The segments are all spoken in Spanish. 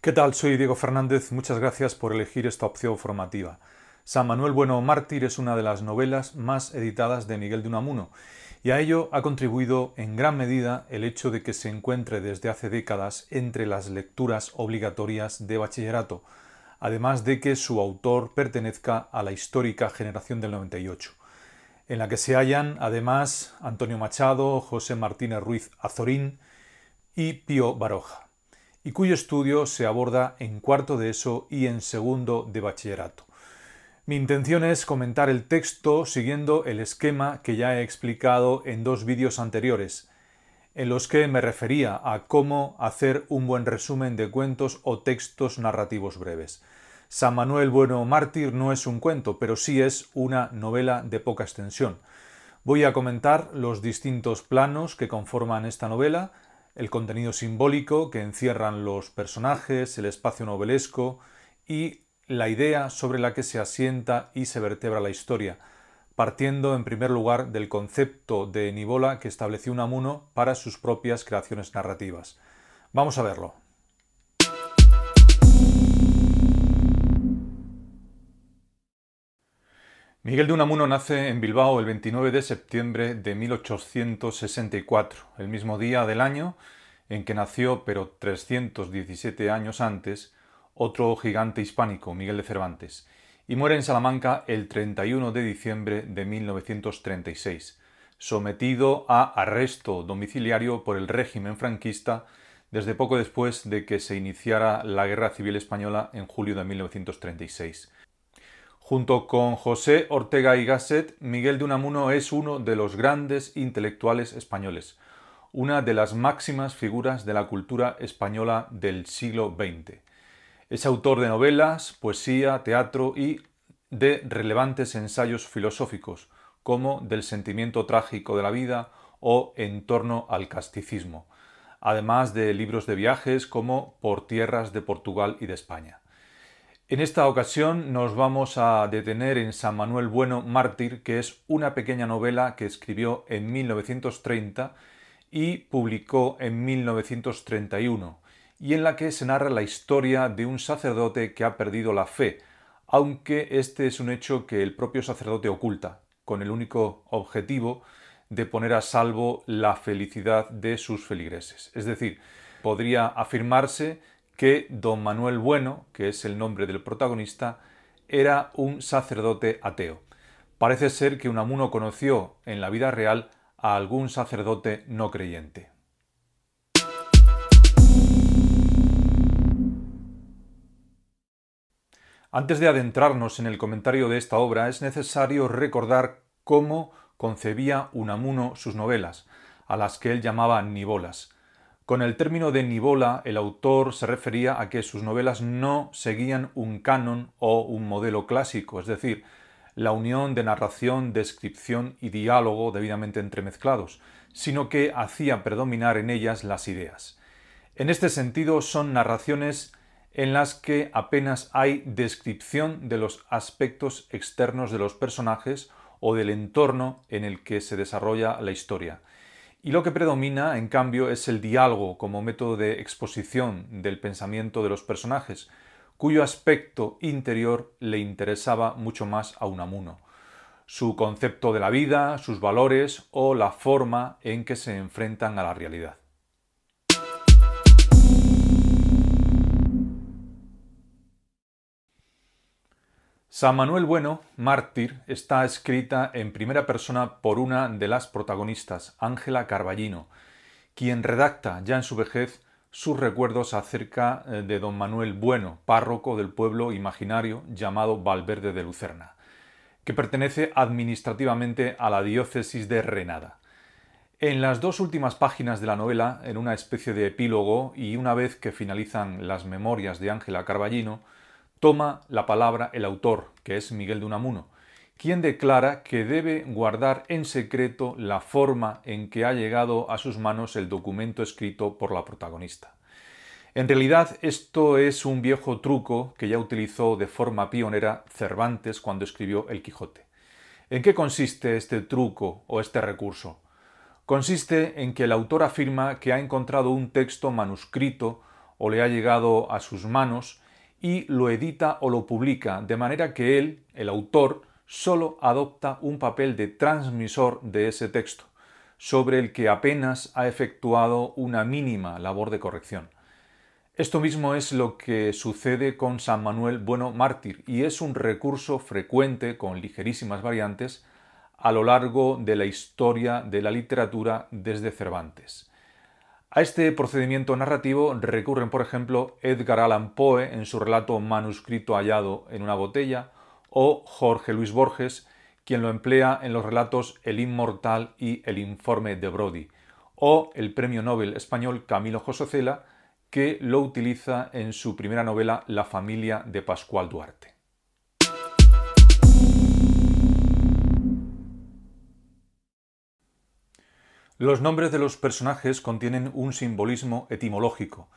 ¿Qué tal? Soy Diego Fernández. Muchas gracias por elegir esta opción formativa. San Manuel Bueno Mártir es una de las novelas más editadas de Miguel de Unamuno y a ello ha contribuido en gran medida el hecho de que se encuentre desde hace décadas entre las lecturas obligatorias de bachillerato, además de que su autor pertenezca a la histórica generación del 98 en la que se hallan además Antonio Machado, José Martínez Ruiz Azorín y Pío Baroja, y cuyo estudio se aborda en cuarto de ESO y en segundo de bachillerato. Mi intención es comentar el texto siguiendo el esquema que ya he explicado en dos vídeos anteriores, en los que me refería a cómo hacer un buen resumen de cuentos o textos narrativos breves. San Manuel Bueno Mártir no es un cuento, pero sí es una novela de poca extensión. Voy a comentar los distintos planos que conforman esta novela, el contenido simbólico que encierran los personajes, el espacio novelesco y la idea sobre la que se asienta y se vertebra la historia, partiendo en primer lugar del concepto de Nibola que estableció Unamuno para sus propias creaciones narrativas. Vamos a verlo. Miguel de Unamuno nace en Bilbao el 29 de septiembre de 1864, el mismo día del año en que nació, pero 317 años antes, otro gigante hispánico, Miguel de Cervantes, y muere en Salamanca el 31 de diciembre de 1936, sometido a arresto domiciliario por el régimen franquista desde poco después de que se iniciara la Guerra Civil Española en julio de 1936. Junto con José Ortega y Gasset, Miguel de Unamuno es uno de los grandes intelectuales españoles, una de las máximas figuras de la cultura española del siglo XX. Es autor de novelas, poesía, teatro y de relevantes ensayos filosóficos, como Del sentimiento trágico de la vida o En torno al casticismo, además de libros de viajes como Por tierras de Portugal y de España. En esta ocasión nos vamos a detener en San Manuel Bueno Mártir, que es una pequeña novela que escribió en 1930 y publicó en 1931, y en la que se narra la historia de un sacerdote que ha perdido la fe, aunque este es un hecho que el propio sacerdote oculta, con el único objetivo de poner a salvo la felicidad de sus feligreses. Es decir, podría afirmarse que don Manuel Bueno, que es el nombre del protagonista, era un sacerdote ateo. Parece ser que Unamuno conoció en la vida real a algún sacerdote no creyente. Antes de adentrarnos en el comentario de esta obra, es necesario recordar cómo concebía Unamuno sus novelas, a las que él llamaba nivolas. Con el término de nivola, el autor se refería a que sus novelas no seguían un canon o un modelo clásico, es decir, la unión de narración, descripción y diálogo debidamente entremezclados, sino que hacía predominar en ellas las ideas. En este sentido, son narraciones en las que apenas hay descripción de los aspectos externos de los personajes o del entorno en el que se desarrolla la historia, y lo que predomina, en cambio, es el diálogo como método de exposición del pensamiento de los personajes, cuyo aspecto interior le interesaba mucho más a Unamuno. Su concepto de la vida, sus valores o la forma en que se enfrentan a la realidad. San Manuel Bueno, mártir, está escrita en primera persona por una de las protagonistas, Ángela Carballino, quien redacta ya en su vejez sus recuerdos acerca eh, de don Manuel Bueno, párroco del pueblo imaginario llamado Valverde de Lucerna, que pertenece administrativamente a la diócesis de Renada. En las dos últimas páginas de la novela, en una especie de epílogo y una vez que finalizan las memorias de Ángela Carballino, toma la palabra el autor, que es Miguel de Unamuno, quien declara que debe guardar en secreto la forma en que ha llegado a sus manos el documento escrito por la protagonista. En realidad, esto es un viejo truco que ya utilizó de forma pionera Cervantes cuando escribió El Quijote. ¿En qué consiste este truco o este recurso? Consiste en que el autor afirma que ha encontrado un texto manuscrito o le ha llegado a sus manos y lo edita o lo publica, de manera que él, el autor, solo adopta un papel de transmisor de ese texto, sobre el que apenas ha efectuado una mínima labor de corrección. Esto mismo es lo que sucede con San Manuel Bueno Mártir y es un recurso frecuente, con ligerísimas variantes, a lo largo de la historia de la literatura desde Cervantes. A este procedimiento narrativo recurren, por ejemplo, Edgar Allan Poe en su relato Manuscrito hallado en una botella, o Jorge Luis Borges, quien lo emplea en los relatos El Inmortal y El Informe de Brody, o el premio Nobel español Camilo Josocela, que lo utiliza en su primera novela La familia de Pascual Duarte. Los nombres de los personajes contienen un simbolismo etimológico,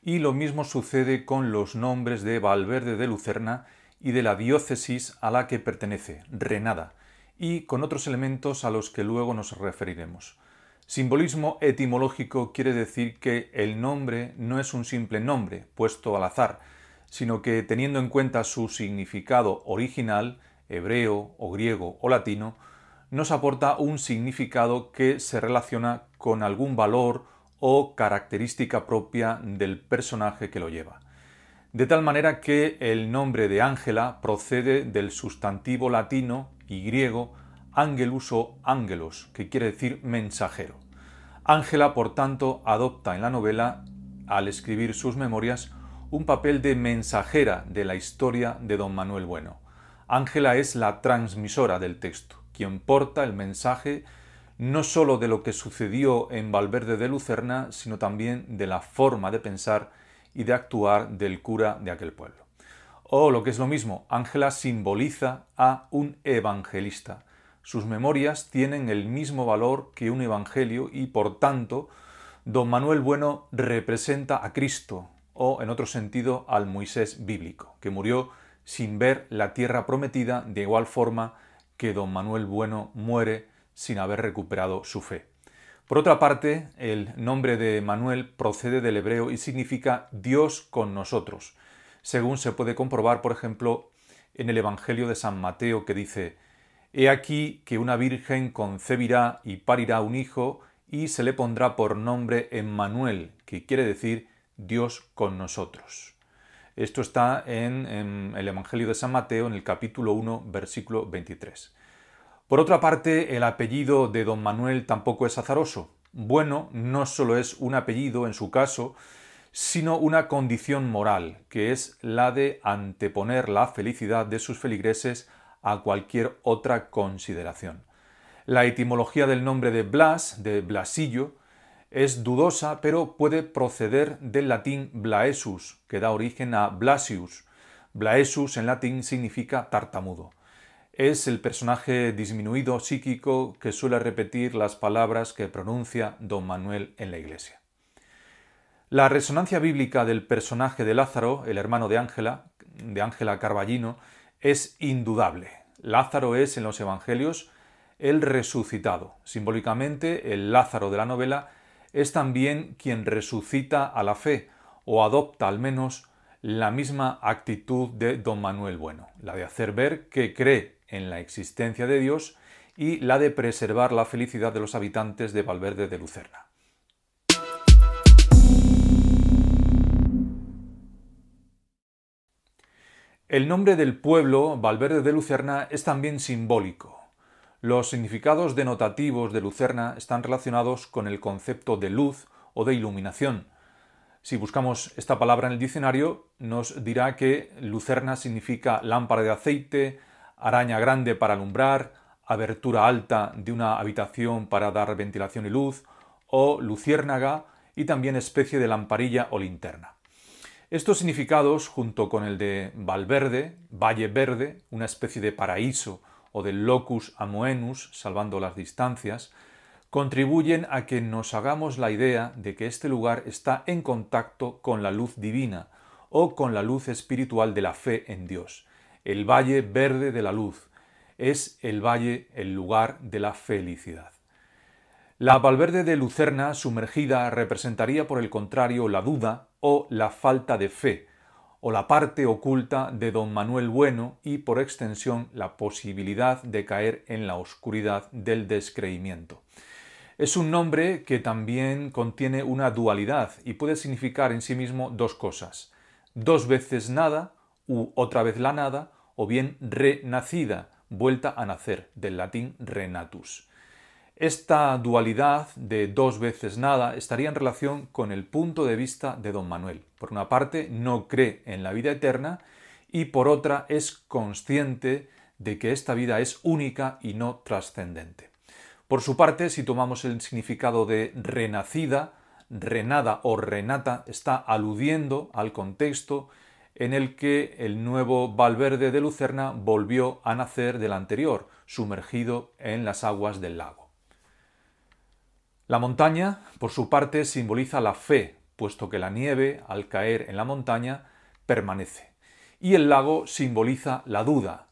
y lo mismo sucede con los nombres de Valverde de Lucerna y de la diócesis a la que pertenece, Renada, y con otros elementos a los que luego nos referiremos. Simbolismo etimológico quiere decir que el nombre no es un simple nombre, puesto al azar, sino que teniendo en cuenta su significado original, hebreo o griego o latino, nos aporta un significado que se relaciona con algún valor o característica propia del personaje que lo lleva. De tal manera que el nombre de Ángela procede del sustantivo latino y griego angelus o angelos, que quiere decir mensajero. Ángela, por tanto, adopta en la novela, al escribir sus memorias, un papel de mensajera de la historia de don Manuel Bueno. Ángela es la transmisora del texto quien porta el mensaje no sólo de lo que sucedió en Valverde de Lucerna, sino también de la forma de pensar y de actuar del cura de aquel pueblo. O lo que es lo mismo, Ángela simboliza a un evangelista. Sus memorias tienen el mismo valor que un evangelio y, por tanto, don Manuel Bueno representa a Cristo, o en otro sentido al Moisés bíblico, que murió sin ver la tierra prometida de igual forma que don Manuel Bueno muere sin haber recuperado su fe. Por otra parte, el nombre de Manuel procede del hebreo y significa Dios con nosotros, según se puede comprobar, por ejemplo, en el Evangelio de San Mateo que dice, He aquí que una virgen concebirá y parirá un hijo y se le pondrá por nombre Emmanuel, que quiere decir Dios con nosotros. Esto está en, el Evangelio de San Mateo, en el capítulo 1, versículo 23. Por otra parte, el apellido de don Manuel tampoco es azaroso. Bueno no solo es un apellido en su caso, sino una condición moral, que es la de anteponer la felicidad de sus feligreses a cualquier otra consideración. La etimología del nombre de Blas, de Blasillo, es dudosa, pero puede proceder del latín blaesus, que da origen a Blasius. Blaesus en latín significa tartamudo. Es el personaje disminuido psíquico que suele repetir las palabras que pronuncia don Manuel en la iglesia. La resonancia bíblica del personaje de Lázaro, el hermano de Ángela, de Ángela Carballino, es indudable. Lázaro es en los evangelios el resucitado. Simbólicamente, el Lázaro de la novela es también quien resucita a la fe o adopta al menos la misma actitud de don Manuel Bueno, la de hacer ver que cree en la existencia de Dios y la de preservar la felicidad de los habitantes de Valverde de Lucerna. El nombre del pueblo, Valverde de Lucerna, es también simbólico. Los significados denotativos de lucerna están relacionados con el concepto de luz o de iluminación. Si buscamos esta palabra en el diccionario, nos dirá que lucerna significa lámpara de aceite, araña grande para alumbrar, abertura alta de una habitación para dar ventilación y luz, o luciérnaga y también especie de lamparilla o linterna. Estos significados, junto con el de Valverde, Valle Verde, una especie de paraíso o del locus amoenus, salvando las distancias, contribuyen a que nos hagamos la idea de que este lugar está en contacto con la luz divina o con la luz espiritual de la fe en Dios. El valle verde de la luz es el valle, el lugar de la felicidad. La Valverde de Lucerna sumergida representaría por el contrario la duda o la falta de fe, o la parte oculta de don Manuel Bueno y, por extensión, la posibilidad de caer en la oscuridad del descreimiento. Es un nombre que también contiene una dualidad y puede significar en sí mismo dos cosas. Dos veces nada u otra vez la nada, o bien renacida, vuelta a nacer, del latín renatus. Esta dualidad de dos veces nada estaría en relación con el punto de vista de don Manuel. Por una parte, no cree en la vida eterna y por otra es consciente de que esta vida es única y no trascendente. Por su parte, si tomamos el significado de renacida, renada o renata está aludiendo al contexto en el que el nuevo Valverde de Lucerna volvió a nacer del anterior, sumergido en las aguas del lago. La montaña, por su parte, simboliza la fe, puesto que la nieve, al caer en la montaña, permanece. Y el lago simboliza la duda.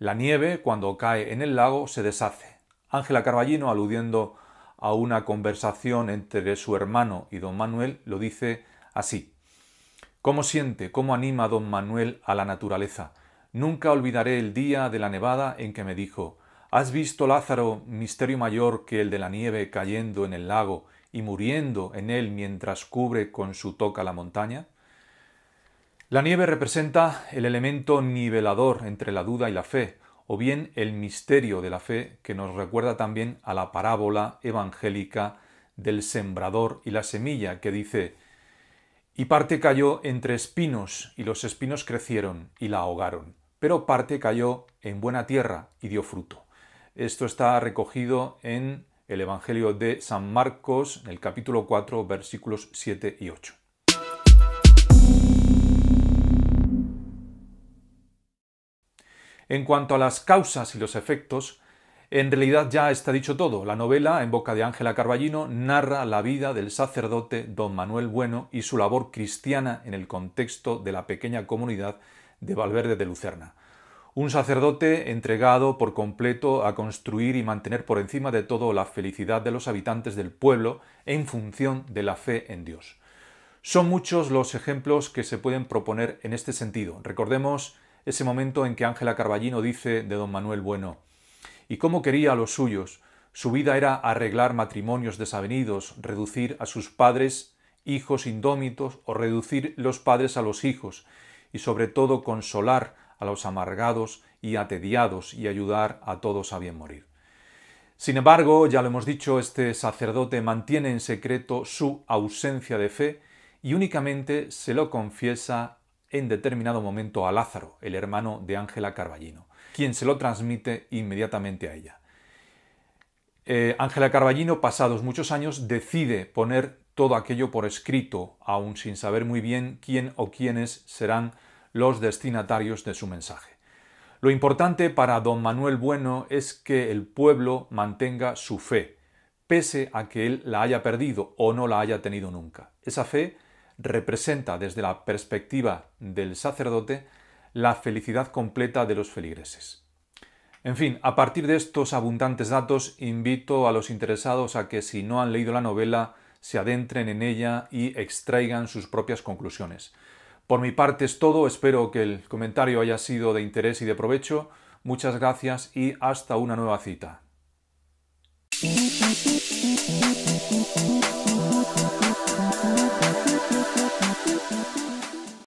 La nieve, cuando cae en el lago, se deshace. Ángela Carballino, aludiendo a una conversación entre su hermano y don Manuel, lo dice así. ¿Cómo siente, cómo anima don Manuel a la naturaleza? Nunca olvidaré el día de la nevada en que me dijo ¿Has visto, Lázaro, misterio mayor que el de la nieve cayendo en el lago y muriendo en él mientras cubre con su toca la montaña? La nieve representa el elemento nivelador entre la duda y la fe, o bien el misterio de la fe que nos recuerda también a la parábola evangélica del sembrador y la semilla que dice Y parte cayó entre espinos y los espinos crecieron y la ahogaron, pero parte cayó en buena tierra y dio fruto. Esto está recogido en el Evangelio de San Marcos, en el capítulo 4, versículos 7 y 8. En cuanto a las causas y los efectos, en realidad ya está dicho todo. La novela, en boca de Ángela Carballino, narra la vida del sacerdote don Manuel Bueno y su labor cristiana en el contexto de la pequeña comunidad de Valverde de Lucerna un sacerdote entregado por completo a construir y mantener por encima de todo la felicidad de los habitantes del pueblo en función de la fe en Dios. Son muchos los ejemplos que se pueden proponer en este sentido. Recordemos ese momento en que Ángela Carballino dice de don Manuel Bueno, ¿y cómo quería a los suyos? Su vida era arreglar matrimonios desavenidos, reducir a sus padres hijos indómitos o reducir los padres a los hijos, y sobre todo consolar a los amargados y atediados y ayudar a todos a bien morir. Sin embargo, ya lo hemos dicho, este sacerdote mantiene en secreto su ausencia de fe y únicamente se lo confiesa en determinado momento a Lázaro, el hermano de Ángela Carballino, quien se lo transmite inmediatamente a ella. Eh, Ángela Carballino, pasados muchos años, decide poner todo aquello por escrito, aun sin saber muy bien quién o quiénes serán los destinatarios de su mensaje. Lo importante para don Manuel Bueno es que el pueblo mantenga su fe, pese a que él la haya perdido o no la haya tenido nunca. Esa fe representa desde la perspectiva del sacerdote la felicidad completa de los feligreses. En fin, a partir de estos abundantes datos, invito a los interesados a que si no han leído la novela, se adentren en ella y extraigan sus propias conclusiones. Por mi parte es todo, espero que el comentario haya sido de interés y de provecho. Muchas gracias y hasta una nueva cita.